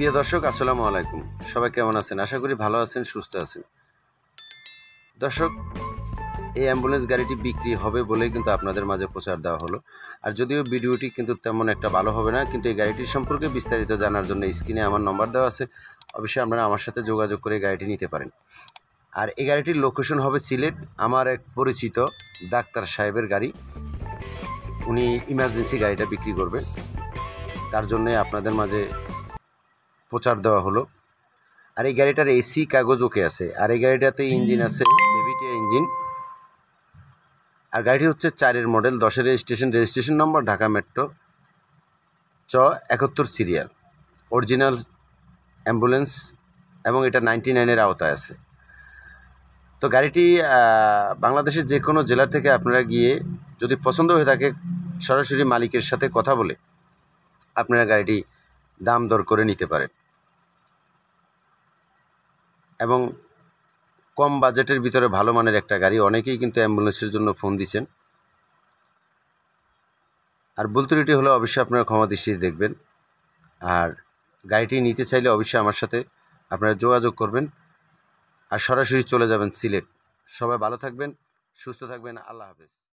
প্রিয় দর্শক আসসালামু আলাইকুম সবাই কেমন আছেন আশা করি ভালো আছেন সুস্থ আছেন দর্শক এই অ্যাম্বুলেন্স গাড়িটি বিক্রি হবে বলেই কিন্তু আপনাদের মাঝে প্রচার দেওয়া হলো আর যদিও ভিডিওটি কিন্তু তেমন একটা ভালো হবে না কিন্তু এই গাড়িটির সম্পর্কে বিস্তারিত জানার জন্য স্ক্রিনে আমার নম্বর দেওয়া আছে অবশ্যই আপনারা আমার সাথে যোগাযোগ করে গাড়িটি নিতে পারেন আর এই গাড়িটির লোকেশন হবে সিলেট আমার এক পরিচিত ডাক্তার সাহেবের গাড়ি উনি ইমার্জেন্সি গাড়িটা বিক্রি করবেন তার জন্যে আপনাদের মাঝে প্রচার দেওয়া হলো আর এই গাড়িটার এসি কাগজ ওকে আছে আর এই গাড়িটাতে ইঞ্জিন আছে বেবিটিয়া ইঞ্জিন আর গাড়িটি হচ্ছে চারের মডেল দশের রেজিস্ট্রেশন রেজিস্ট্রেশন নম্বর ঢাকা মেট্রো চ একাত্তর সিরিয়াল অরিজিনাল অ্যাম্বুলেন্স এবং এটা নাইনটি নাইনের আওতায় আছে তো গাড়িটি বাংলাদেশের যে কোনো জেলা থেকে আপনারা গিয়ে যদি পছন্দ হয়ে থাকে সরাসরি মালিকের সাথে কথা বলে আপনারা গাড়িটি দাম দর করে নিতে পারেন এবং কম বাজেটের ভিতরে ভালো মানের একটা গাড়ি অনেকেই কিন্তু অ্যাম্বুলেন্সের জন্য ফোন দিচ্ছেন আর বুলতুরিটি হলে অবশ্যই আপনারা ক্ষমা দৃষ্টি দেখবেন আর গাড়িটি নিতে চাইলে অবশ্যই আমার সাথে আপনারা যোগাযোগ করবেন আর সরাসরি চলে যাবেন সিলেট সবাই ভালো থাকবেন সুস্থ থাকবেন আল্লাহ হাফেজ